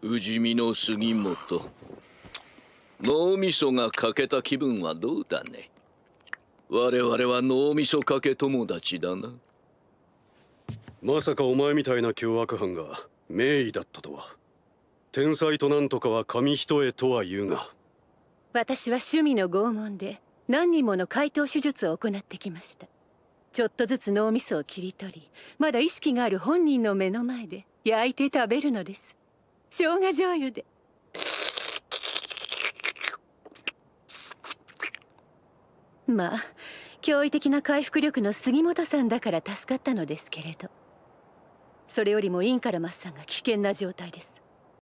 宇治見の杉本脳みそが欠けた気分はどうだね我々は脳みそかけ友達だなまさかお前みたいな凶悪犯が名医だったとは天才となんとかは紙一重とは言うが私は趣味の拷問で何人もの解凍手術を行ってきましたちょっとずつ脳みそを切り取りまだ意識がある本人の目の前で焼いて食べるのです生姜醤油で。まあ驚異的な回復力の杉本さんだから助かったのですけれどそれよりもインカラマスさんが危険な状態です